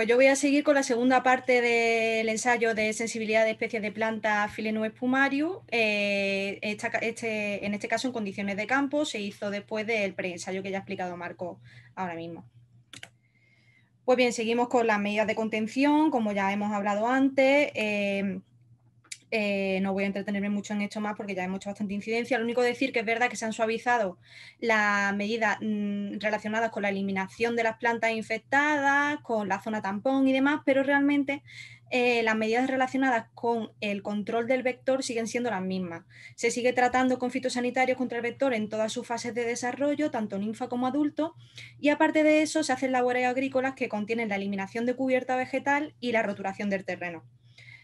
Pues yo voy a seguir con la segunda parte del ensayo de sensibilidad de especies de plantas filenus pumario, eh, este, en este caso, en condiciones de campo, se hizo después del pre-ensayo que ya ha explicado Marco ahora mismo. Pues bien, seguimos con las medidas de contención, como ya hemos hablado antes. Eh, eh, no voy a entretenerme mucho en esto más porque ya hemos hecho bastante incidencia. Lo único decir que es verdad que se han suavizado las medidas mm, relacionadas con la eliminación de las plantas infectadas, con la zona tampón y demás, pero realmente eh, las medidas relacionadas con el control del vector siguen siendo las mismas. Se sigue tratando con fitosanitarios contra el vector en todas sus fases de desarrollo, tanto ninfa como adulto, y aparte de eso se hacen labores agrícolas que contienen la eliminación de cubierta vegetal y la roturación del terreno.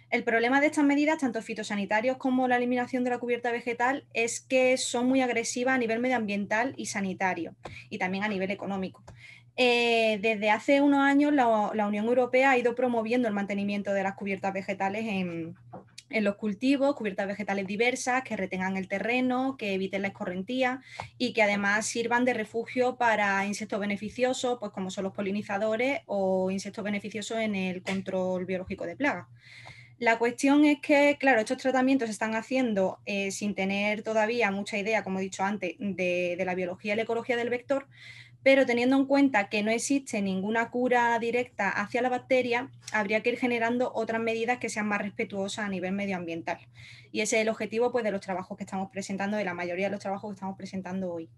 El problema de estas medidas, tanto fitosanitarios como la eliminación de la cubierta vegetal, es que son muy agresivas a nivel medioambiental y sanitario, y también a nivel económico. Eh, desde hace unos años la, Unión Europea ha ido promoviendo el mantenimiento de las cubiertas vegetales en, los cultivos, cubiertas vegetales diversas que retengan el terreno, que eviten la escorrentía y que además sirvan de refugio para insectos beneficiosos, pues como son los polinizadores o insectos beneficiosos en el control biológico de plagas. La cuestión es que, claro, estos tratamientos se están haciendo eh, sin tener todavía mucha idea, como he dicho antes, de, de la biología y la ecología del vector, pero teniendo en cuenta que no existe ninguna cura directa hacia la bacteria, habría que ir generando otras medidas que sean más respetuosas a nivel medioambiental. Y ese es el objetivo pues, de los trabajos que estamos presentando, de la mayoría de los trabajos que estamos presentando hoy.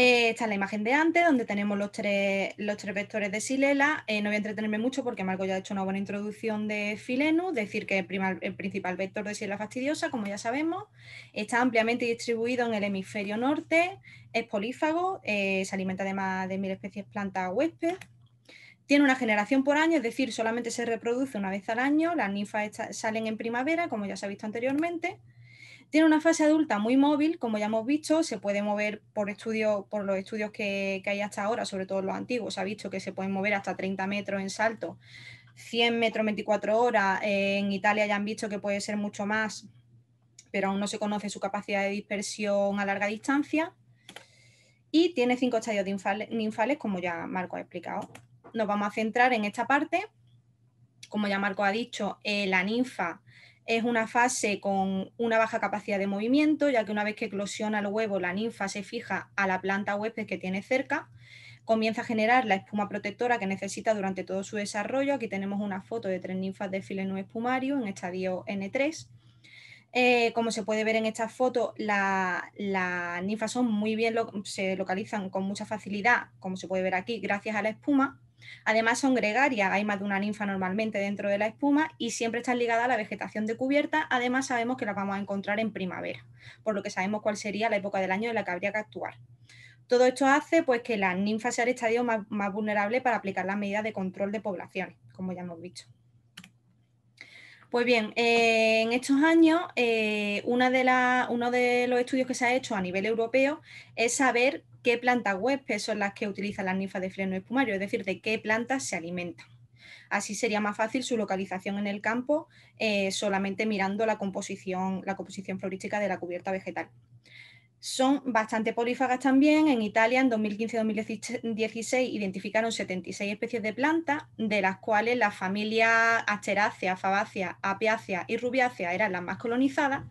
Eh, esta es la imagen de antes, donde tenemos los tres, vectores de Silela. Eh, no voy a entretenerme mucho porque Marco ya ha hecho una buena introducción de Filenus, decir que el, el principal vector de Silela fastidiosa, como ya sabemos, está ampliamente distribuido en el hemisferio norte, es polífago, eh, se alimenta de más de mil especies plantas huésped. Tiene una generación por año, es decir, solamente se reproduce una vez al año. Las ninfas salen en primavera, como ya se ha visto anteriormente. Tiene una fase adulta muy móvil, como ya hemos visto, se puede mover por, por los estudios que, hay hasta ahora, sobre todo los antiguos, ha visto que se pueden mover hasta 30 metros en salto, 100 metros 24 horas, en Italia ya han visto que puede ser mucho más, pero aún no se conoce su capacidad de dispersión a larga distancia. Y tiene cinco estadios ninfales, como ya Marco ha explicado. Nos vamos a centrar en esta parte. Como ya Marco ha dicho, eh, la ninfa es una fase con una baja capacidad de movimiento, ya que una vez que eclosiona el huevo, la ninfa se fija a la planta huésped que tiene cerca, comienza a generar la espuma protectora que necesita durante todo su desarrollo. Aquí tenemos una foto de tres ninfas de fileno espumario en estadio N3. Eh, como se puede ver en esta foto, las ninfas son muy bien, se localizan con mucha facilidad, como se puede ver aquí, gracias a la espuma. Además son gregarias, hay más de una ninfa normalmente dentro de la espuma y siempre están ligadas a la vegetación de cubierta, además sabemos que las vamos a encontrar en primavera, por lo que sabemos cuál sería la época del año en la que habría que actuar. Todo esto hace pues, que la ninfa sea el estadio más, vulnerable para aplicar las medidas de control de poblaciones, como ya hemos dicho. Pues bien, eh, en estos años, eh, una uno de los estudios que se ha hecho a nivel europeo es saber qué plantas huéspedes son las que utilizan las ninfas de freno espumario, es decir, de qué plantas se alimentan. Así sería más fácil su localización en el campo eh, solamente mirando la composición, la composición florística de la cubierta vegetal. Son bastante polífagas también. En Italia, en 2015-2016, identificaron 76 especies de plantas, de las cuales la familia Asteracea, Fabacea, apiacea y Rubiacea eran las más colonizadas,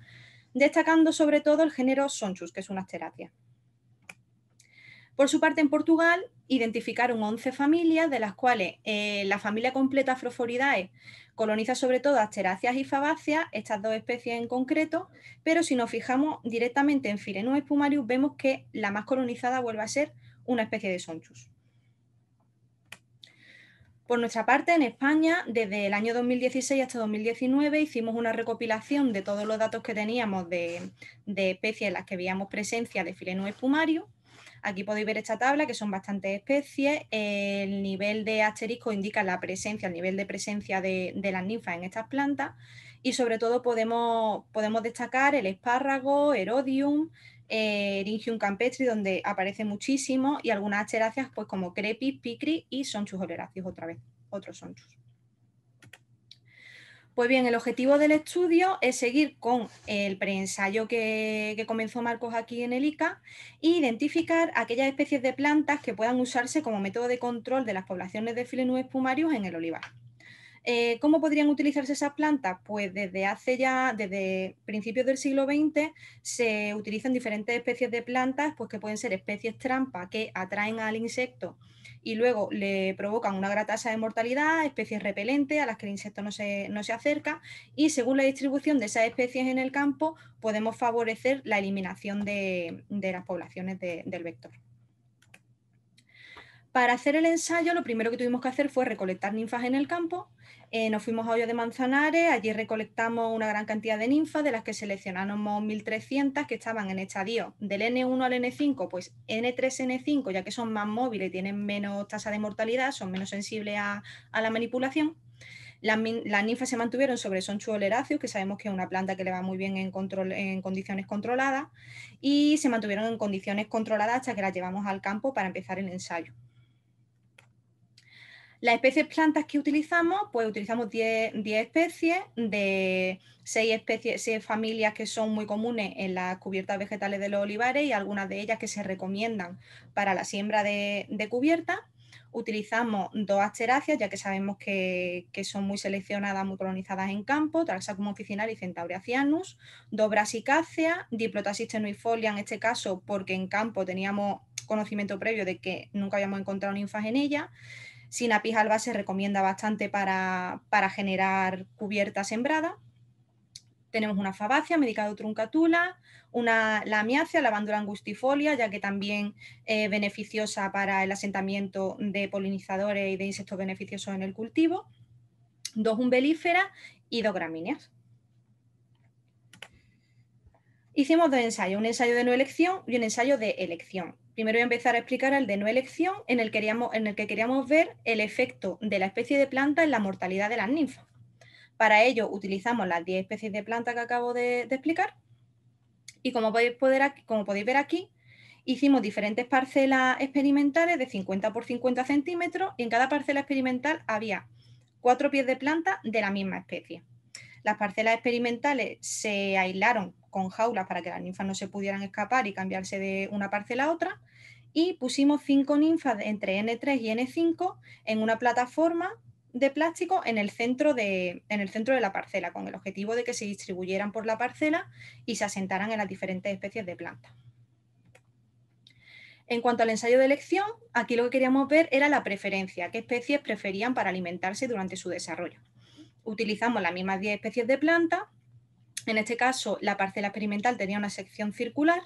destacando sobre todo el género Sonchus, que es una Asteracea. Por su parte, en Portugal identificaron 11 familias, de las cuales eh, la familia completa Afroforidae coloniza sobre todo asteráceas y Fabáceas, estas dos especies en concreto, pero si nos fijamos directamente en Firenus espumarius, vemos que la más colonizada vuelve a ser una especie de Sonchus. Por nuestra parte, en España, desde el año 2016 hasta 2019, hicimos una recopilación de todos los datos que teníamos de, especies en las que veíamos presencia de Filenus espumarius Aquí podéis ver esta tabla, que son bastantes especies. El nivel de asterisco indica la presencia, el nivel de presencia de, las ninfas en estas plantas. Y sobre todo podemos, podemos destacar el espárrago, erodium, eh, Eringium campestri, donde aparece muchísimo, y algunas asteráceas, pues como crepis, picri y sonchus oleracíos otra vez, otros sonchus. Pues bien, el objetivo del estudio es seguir con el preensayo que, comenzó Marcos aquí en el ICA e identificar aquellas especies de plantas que puedan usarse como método de control de las poblaciones de filenúes pumarios en el olivar. Eh, ¿Cómo podrían utilizarse esas plantas? Pues desde hace ya, desde principios del siglo XX, se utilizan diferentes especies de plantas, pues que pueden ser especies trampa que atraen al insecto y luego le provocan una gran tasa de mortalidad, especies repelentes a las que el insecto no se, acerca y según la distribución de esas especies en el campo podemos favorecer la eliminación de, las poblaciones del vector. Para hacer el ensayo, lo primero que tuvimos que hacer fue recolectar ninfas en el campo. Eh, nos fuimos a Hoyo de Manzanares, allí recolectamos una gran cantidad de ninfas, de las que seleccionamos 1.300 que estaban en estadio del N1 al N5, pues N3, N5, ya que son más móviles, tienen menos tasa de mortalidad, son menos sensibles a, la manipulación. Las, ninfas se mantuvieron sobre Sonchu oleráceus, que sabemos que es una planta que le va muy bien en condiciones controladas, y se mantuvieron en condiciones controladas hasta que las llevamos al campo para empezar el ensayo. Las especies plantas que utilizamos, pues utilizamos 10, especies, de 6 especies, familias que son muy comunes en las cubiertas vegetales de los olivares y algunas de ellas que se recomiendan para la siembra de, cubierta Utilizamos dos asteráceas, ya que sabemos que, son muy seleccionadas, muy colonizadas en campo, Traxacum officinal y cyanus dos brasicáceas, Diplotasis tenuifolia en este caso porque en campo teníamos conocimiento previo de que nunca habíamos encontrado ninfas en ella, Sinapis alba se recomienda bastante para, generar cubierta sembrada. Tenemos una fabacia, medicado truncatula, una lamiacea, lavándula angustifolia, ya que también eh, beneficiosa para el asentamiento de polinizadores y de insectos beneficiosos en el cultivo, dos umbelíferas y dos gramíneas. Hicimos dos ensayos, un ensayo de no elección y un ensayo de elección primero voy a empezar a explicar el de no elección, en el, que queríamos ver el efecto de la especie de planta en la mortalidad de las ninfas. Para ello utilizamos las 10 especies de planta que acabo de, explicar y como podéis, como podéis ver aquí, hicimos diferentes parcelas experimentales de 50 por 50 centímetros y en cada parcela experimental había cuatro pies de planta de la misma especie. Las parcelas experimentales se aislaron con jaulas para que las ninfas no se pudieran escapar y cambiarse de una parcela a otra. Y pusimos cinco ninfas entre N3 y N5 en una plataforma de plástico en el, centro de, la parcela, con el objetivo de que se distribuyeran por la parcela y se asentaran en las diferentes especies de plantas. En cuanto al ensayo de elección, aquí lo que queríamos ver era la preferencia, qué especies preferían para alimentarse durante su desarrollo utilizamos las mismas 10 especies de planta En este caso, la parcela experimental tenía una sección circular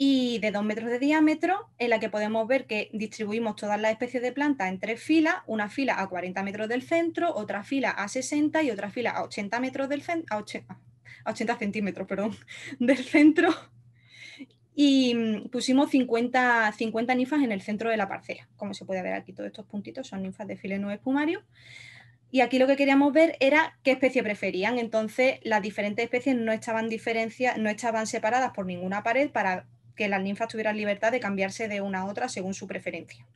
y de 2 metros de diámetro, en la que podemos ver que distribuimos todas las especies de plantas en tres filas, una fila a 40 metros del centro, otra fila a 60 y otra fila a 80 metros del centro, a centímetros, perdón, del centro. Y mm, pusimos 50, 50 ninfas en el centro de la parcela. Como se puede ver aquí, todos estos puntitos son ninfas de no espumario. Y aquí lo que queríamos ver era qué especie preferían. Entonces, las diferentes especies no estaban, no estaban separadas por ninguna pared para que las ninfas tuvieran libertad de cambiarse de una a otra según su preferencia.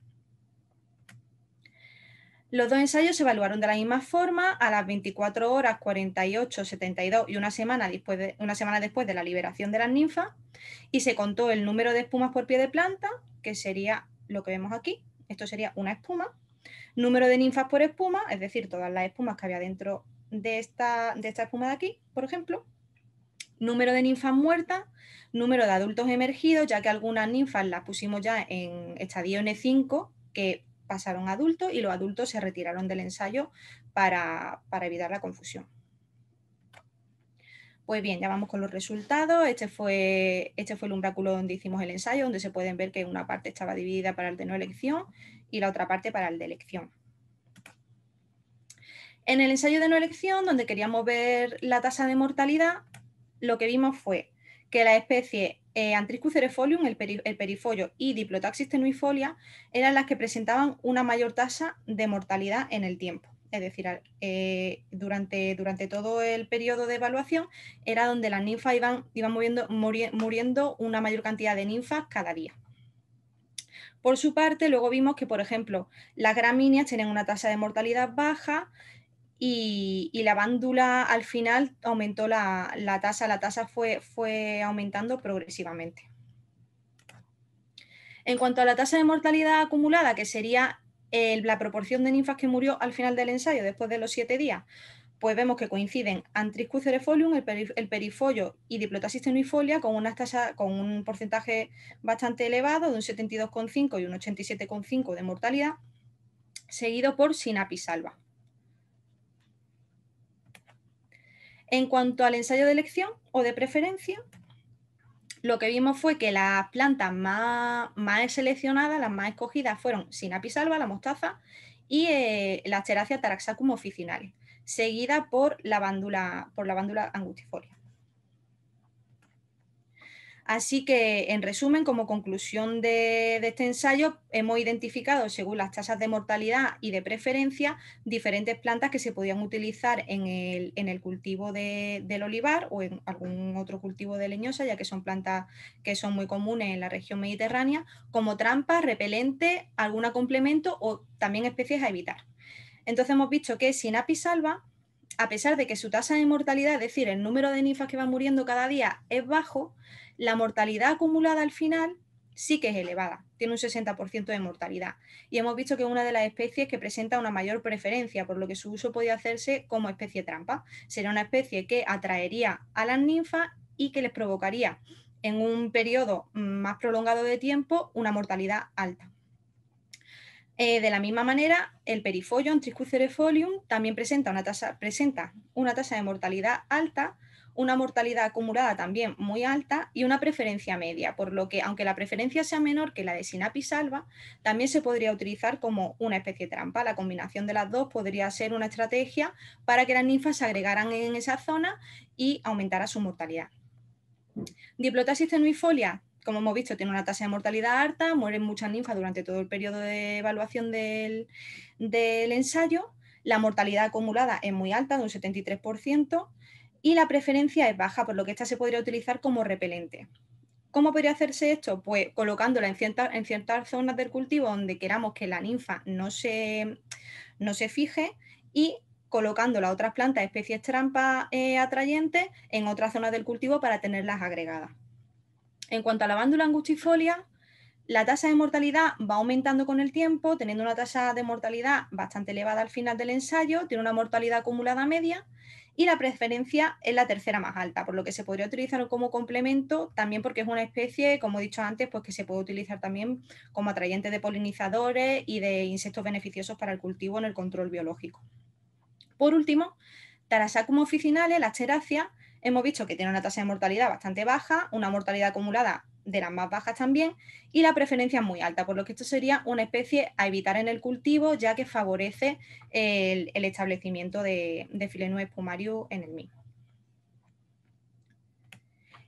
Los dos ensayos se evaluaron de la misma forma a las 24 horas, 48, 72 y una semana, después de, una semana después de la liberación de las ninfas y se contó el número de espumas por pie de planta, que sería lo que vemos aquí. Esto sería una espuma número de ninfas por espuma, es decir, todas las espumas que había dentro de esta, esta espuma de aquí, por ejemplo, número de ninfas muertas, número de adultos emergidos, ya que algunas ninfas las pusimos ya en estadio N5, que pasaron adultos y los adultos se retiraron del ensayo para, evitar la confusión. Pues bien, ya vamos con los resultados. Este fue, este fue el umbráculo donde hicimos el ensayo, donde se pueden ver que una parte estaba dividida para el de no elección y la otra parte para el de elección. En el ensayo de no elección, donde queríamos ver la tasa de mortalidad, lo que vimos fue que la especie eh, Antricucerefolium, el, perifolio y Diplotaxis tenuifolia eran las que presentaban una mayor tasa de mortalidad en el tiempo. Es decir, eh, durante, durante, todo el periodo de evaluación era donde las ninfas iban, iban muriendo una mayor cantidad de ninfas cada día. Por su parte, luego vimos que, por ejemplo, las gramíneas tienen una tasa de mortalidad baja y, la vándula al final aumentó la, tasa, la tasa fue, fue aumentando progresivamente. En cuanto a la tasa de mortalidad acumulada, que sería la proporción de ninfas que murió al final del ensayo, después de los siete días, pues vemos que coinciden Antriscus el, perifolio y Diplotasis tenuifolia con, una con un porcentaje bastante elevado de un 72,5 y un 87,5 de mortalidad, seguido por Sinapisalva. En cuanto al ensayo de elección o de preferencia, lo que vimos fue que las plantas más, más seleccionadas, las más escogidas, fueron Sinapisalva, la mostaza, y eh, la las Taraxacum oficinales seguida por la vándula por angustifolia. Así que, en resumen, como conclusión de, este ensayo, hemos identificado, según las tasas de mortalidad y de preferencia, diferentes plantas que se podían utilizar en el, cultivo del olivar o en algún otro cultivo de leñosa, ya que son plantas que son muy comunes en la región mediterránea, como trampa, repelente, alguna complemento o también especies a evitar. Entonces hemos visto que si Apisalva, a pesar de que su tasa de mortalidad, es decir, el número de ninfas que van muriendo cada día es bajo, la mortalidad acumulada al final sí que es elevada, tiene un 60% de mortalidad. Y hemos visto que es una de las especies que presenta una mayor preferencia, por lo que su uso podía hacerse como especie trampa. Sería una especie que atraería a las ninfas y que les provocaría en un periodo mm, más prolongado de tiempo una mortalidad alta. Eh, de la misma manera, el perifolium tricucerefolium también presenta una, tasa, presenta una tasa de mortalidad alta, una mortalidad acumulada también muy alta y una preferencia media, por lo que aunque la preferencia sea menor que la de Sinapis alba, también se podría utilizar como una especie de trampa. La combinación de las dos podría ser una estrategia para que las ninfas se agregaran en esa zona y aumentara su mortalidad. Diplotasis tenuifolia como hemos visto, tiene una tasa de mortalidad alta, mueren muchas ninfas durante todo el periodo de evaluación del, ensayo, la mortalidad acumulada es muy alta, de un 73%, y la preferencia es baja, por lo que esta se podría utilizar como repelente. ¿Cómo podría hacerse esto? Pues colocándola en, en ciertas zonas del cultivo donde queramos que la ninfa no se, no se fije y colocándola a otras plantas, especies trampa eh, atrayentes, en otras zonas del cultivo para tenerlas agregadas. En cuanto a la vándula angustifolia, la tasa de mortalidad va aumentando con el tiempo, teniendo una tasa de mortalidad bastante elevada al final del ensayo, tiene una mortalidad acumulada media y la preferencia es la tercera más alta, por lo que se podría utilizar como complemento, también porque es una especie, como he dicho antes, pues que se puede utilizar también como atrayente de polinizadores y de insectos beneficiosos para el cultivo en el control biológico. Por último, Tarasacum officinale, la asteracia, hemos visto que tiene una tasa de mortalidad bastante baja, una mortalidad acumulada de las más bajas también, y la preferencia muy alta, por lo que esto sería una especie a evitar en el cultivo, ya que favorece el, establecimiento de, de Filenus en el mismo.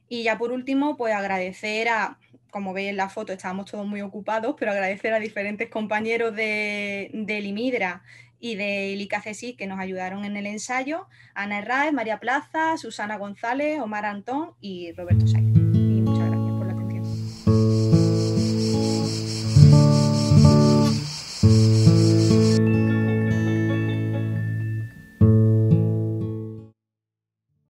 Y ya por último, pues agradecer a como veis en la foto, estábamos todos muy ocupados, pero agradecer a diferentes compañeros de, de Limidra y de ILICACESI que nos ayudaron en el ensayo, Ana Herráez, María Plaza, Susana González, Omar Antón y Roberto Sáenz.